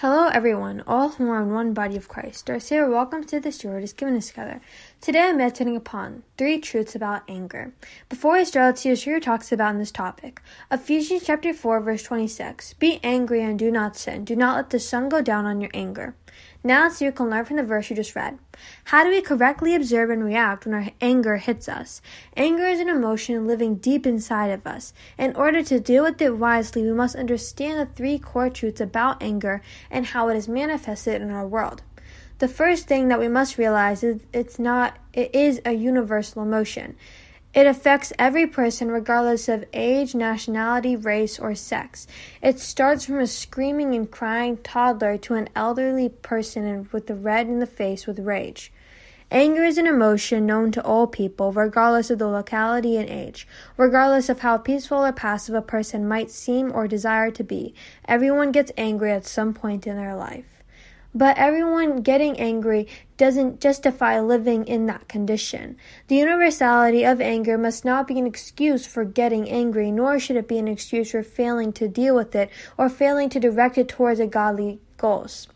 Hello, everyone, all who are in one body of Christ. Darcia, welcome to this your is given us together. Today I'm meditating upon three truths about anger. Before we start, let's see what Shira talks about in this topic. Ephesians chapter 4, verse 26. Be angry and do not sin. Do not let the sun go down on your anger. Now let's see what you can learn from the verse you just read. How do we correctly observe and react when our anger hits us? Anger is an emotion living deep inside of us. In order to deal with it wisely, we must understand the three core truths about anger and how it is manifested in our world. The first thing that we must realize is it's not it is a universal emotion. It affects every person regardless of age, nationality, race, or sex. It starts from a screaming and crying toddler to an elderly person with the red in the face with rage. Anger is an emotion known to all people, regardless of the locality and age, regardless of how peaceful or passive a person might seem or desire to be. Everyone gets angry at some point in their life. But everyone getting angry doesn't justify living in that condition. The universality of anger must not be an excuse for getting angry, nor should it be an excuse for failing to deal with it or failing to direct it towards a godly goals.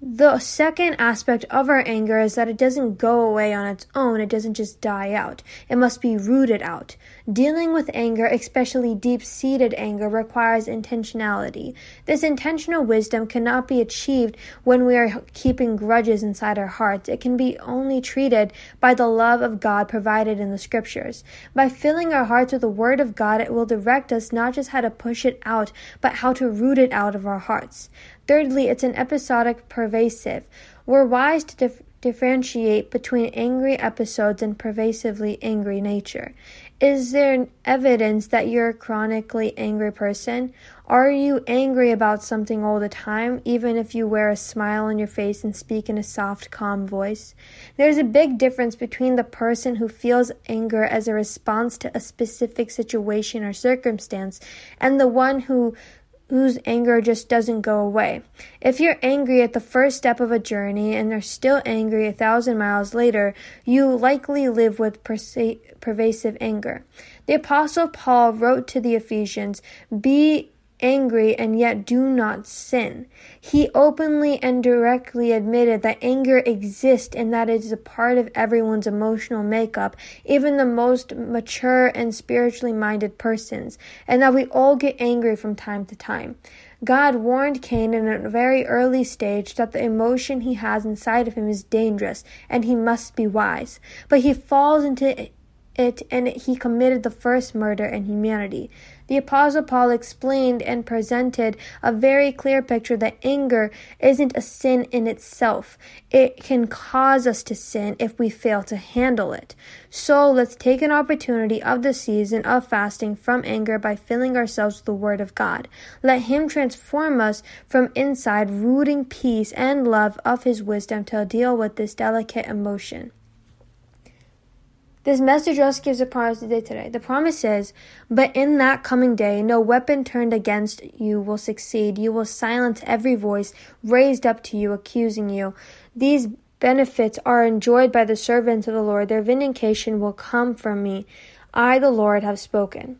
The second aspect of our anger is that it doesn't go away on its own, it doesn't just die out. It must be rooted out. Dealing with anger, especially deep seated anger, requires intentionality. This intentional wisdom cannot be achieved when we are keeping grudges inside our hearts. It can be only treated by the love of God provided in the scriptures. By filling our hearts with the word of God, it will direct us not just how to push it out, but how to root it out of our hearts. Thirdly, it's an episodic pervasive. We're wise to dif- differentiate between angry episodes and pervasively angry nature? Is there evidence that you're a chronically angry person? Are you angry about something all the time, even if you wear a smile on your face and speak in a soft, calm voice? There's a big difference between the person who feels anger as a response to a specific situation or circumstance and the one who whose anger just doesn't go away. If you're angry at the first step of a journey and are still angry a thousand miles later, you likely live with pervasive anger. The Apostle Paul wrote to the Ephesians, Be angry and yet do not sin. He openly and directly admitted that anger exists and that it is a part of everyone's emotional makeup, even the most mature and spiritually minded persons, and that we all get angry from time to time. God warned Cain in a very early stage that the emotion he has inside of him is dangerous and he must be wise. But he falls into it and he committed the first murder in humanity. The Apostle Paul explained and presented a very clear picture that anger isn't a sin in itself. It can cause us to sin if we fail to handle it. So let's take an opportunity of the season of fasting from anger by filling ourselves with the Word of God. Let Him transform us from inside, rooting peace and love of His wisdom to deal with this delicate emotion. This message also gives a promise to today. The promise is, But in that coming day, no weapon turned against you will succeed. You will silence every voice raised up to you, accusing you. These benefits are enjoyed by the servants of the Lord. Their vindication will come from me. I, the Lord, have spoken.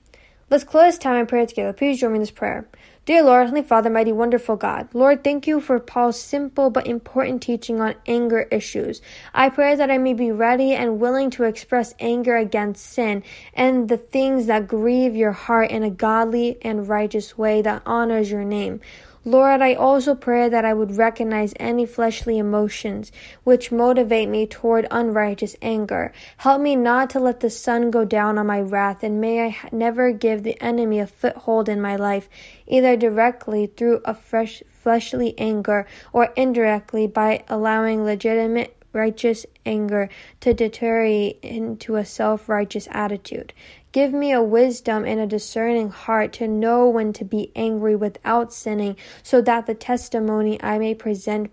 Let's close time in prayer together. Please join me in this prayer. Dear Lord, Heavenly Father, mighty wonderful God, Lord, thank you for Paul's simple but important teaching on anger issues. I pray that I may be ready and willing to express anger against sin and the things that grieve your heart in a godly and righteous way that honors your name. Lord, I also pray that I would recognize any fleshly emotions which motivate me toward unrighteous anger. Help me not to let the sun go down on my wrath, and may I never give the enemy a foothold in my life, either directly through a fresh fleshly anger or indirectly by allowing legitimate righteous anger to deteriorate into a self righteous attitude. Give me a wisdom and a discerning heart to know when to be angry without sinning, so that the testimony I may present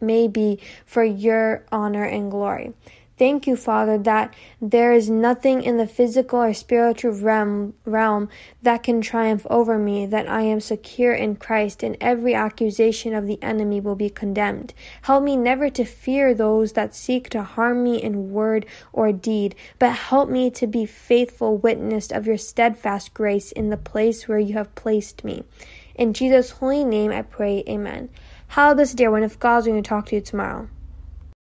may be for your honor and glory. Thank you, Father, that there is nothing in the physical or spiritual realm, realm that can triumph over me, that I am secure in Christ, and every accusation of the enemy will be condemned. Help me never to fear those that seek to harm me in word or deed, but help me to be faithful witness of your steadfast grace in the place where you have placed me. In Jesus' holy name I pray, Amen. Hello, this dear one. If God's going to talk to you tomorrow.